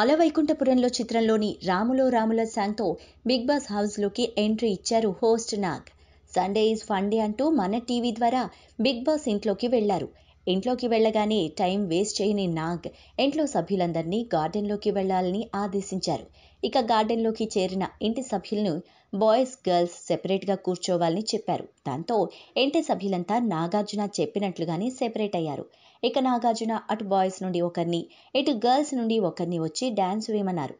అలవైకుంఠపురంలో చిత్రంలోని రాములో రాముల సాంగ్తో Bigg Boss హౌస్లోకి ఎంట్రీ ఇచ్చారు host Nag Sunday is Funday అంటూ మన టీవీ ద్వారా బిగ్ బాస్ ఇంట్లోకి వెళ్లారు ఇంట్లోకి వెళ్ళగానే టైం వేస్ట్ చేయని నాగ్ ఇంట్లో సభ్యులందరినీ గార్డెన్లోకి వెళ్లాలని ఆదేశించారు ఇక గార్డెన్లోకి చేరిన ఇంటి సభ్యులను బాయ్స్ గర్ల్స్ సెపరేట్గా కూర్చోవాలని చెప్పారు దాంతో ఇంటి సభ్యులంతా నాగార్జున చెప్పినట్లుగానే సెపరేట్ అయ్యారు ఇక నాగార్జున అటు బాయ్స్ నుండి ఒకరిని ఇటు గర్ల్స్ నుండి ఒకరిని వచ్చి డ్యాన్స్ వేయమన్నారు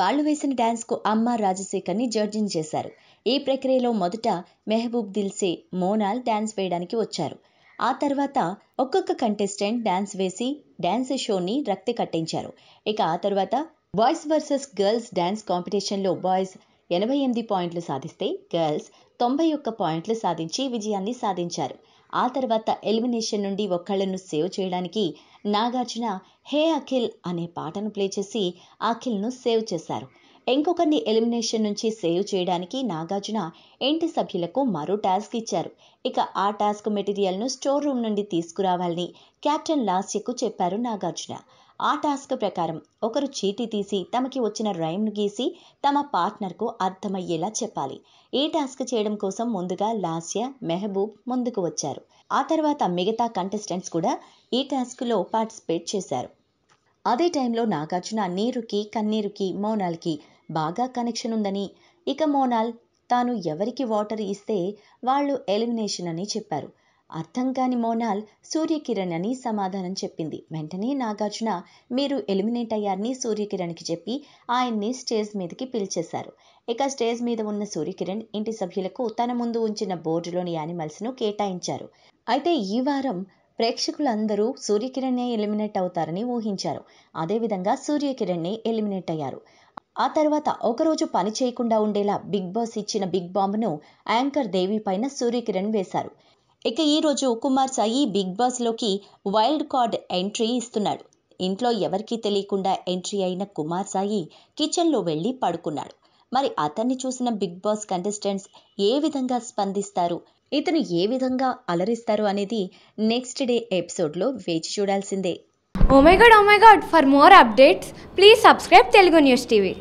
వాళ్ళు వేసిన డ్యాన్స్కు అమ్మ రాజశేఖర్ని జడ్జింగ్ చేశారు ఈ ప్రక్రియలో మొదట మెహబూబ్ దిల్సే మోనాల్ డ్యాన్స్ వేయడానికి వచ్చారు ఆ తర్వాత ఒక్కొక్క కంటెస్టెంట్ డ్యాన్స్ వేసి డ్యాన్స్ షోని రక్తి కట్టించారు ఇక ఆ తర్వాత బాయ్స్ వర్సెస్ గర్ల్స్ డ్యాన్స్ కాంపిటీషన్లో బాయ్స్ ఎనభై ఎనిమిది పాయింట్లు సాధిస్తే గర్ల్స్ తొంభై ఒక్క పాయింట్లు సాధించి విజయాన్ని సాధించారు ఆ తర్వాత ఎలిమినేషన్ నుండి ఒక్కళ్లను సేవ్ చేయడానికి నాగార్జున హే అఖిల్ అనే పాటను ప్లే చేసి అఖిల్ను సేవ్ చేశారు ఇంకొకరిని ఎలిమినేషన్ నుంచి సేవ్ చేయడానికి నాగార్జున ఇంటి సభ్యులకు మరో టాస్క్ ఇచ్చారు ఇక ఆ టాస్క్ మెటీరియల్ను స్టోర్ రూమ్ నుండి తీసుకురావాలని కెప్టెన్ లాస్యకు చెప్పారు నాగార్జున ఆ టాస్క్ ప్రకారం ఒకరు చీటీ తీసి తమకి వచ్చిన రైమ్ను గీసి తమ పార్ట్నర్కు అర్థమయ్యేలా చెప్పాలి ఈ టాస్క్ చేయడం కోసం ముందుగా లాస్య మెహబూబ్ ముందుకు వచ్చారు ఆ తర్వాత మిగతా కంటెస్టెంట్స్ కూడా ఈ టాస్క్లో పార్టిసిపేట్ చేశారు అదే టైంలో నాగార్జున నీరుకి కన్నీరుకి మోనాల్కి బాగా కనెక్షన్ ఉందని ఇక మోనాల్ తాను ఎవరికి వాటర్ ఇస్తే వాళ్ళు ఎలిమినేషన్ అని చెప్పారు అర్థం కాని మోనాల్ సూర్యకిరణ్ అని సమాధానం చెప్పింది వెంటనే నాగార్జున మీరు ఎలిమినేట్ అయ్యారని సూర్యకిరణ్కి చెప్పి ఆయన్ని స్టేజ్ మీదకి పిలిచేశారు ఇక స్టేజ్ మీద ఉన్న సూర్యకిరణ్ ఇంటి సభ్యులకు తన ముందు ఉంచిన బోర్డులోని యానిమల్స్ను కేటాయించారు అయితే ఈ వారం ప్రేక్షకులందరూ సూర్యకిరణ్నే ఎలిమినేట్ అవుతారని ఊహించారు అదేవిధంగా సూర్యకిరణ్నే ఎలిమినేట్ అయ్యారు ఆ తర్వాత ఒకరోజు పని చేయకుండా ఉండేలా బిగ్ బాస్ ఇచ్చిన బిగ్ బాంబ్ను యాంకర్ దేవి పైన సూర్యకిరణ్ వేశారు ఇక ఈరోజు కుమార్ సాయి బిగ్ బాస్లోకి వైల్డ్ కార్డ్ ఎంట్రీ ఇస్తున్నాడు ఇంట్లో ఎవరికీ తెలియకుండా ఎంట్రీ అయిన కుమార్ సాయి కిచెన్లో వెళ్ళి పడుకున్నాడు మరి అతన్ని చూసిన బిగ్ బాస్ కంటెస్టెంట్స్ ఏ విధంగా స్పందిస్తారు ఇతను ఏ విధంగా అలరిస్తారు అనేది నెక్స్ట్ డే ఎపిసోడ్లో వేచి చూడాల్సిందే oh my god oh my god for more updates please subscribe Telugu news TV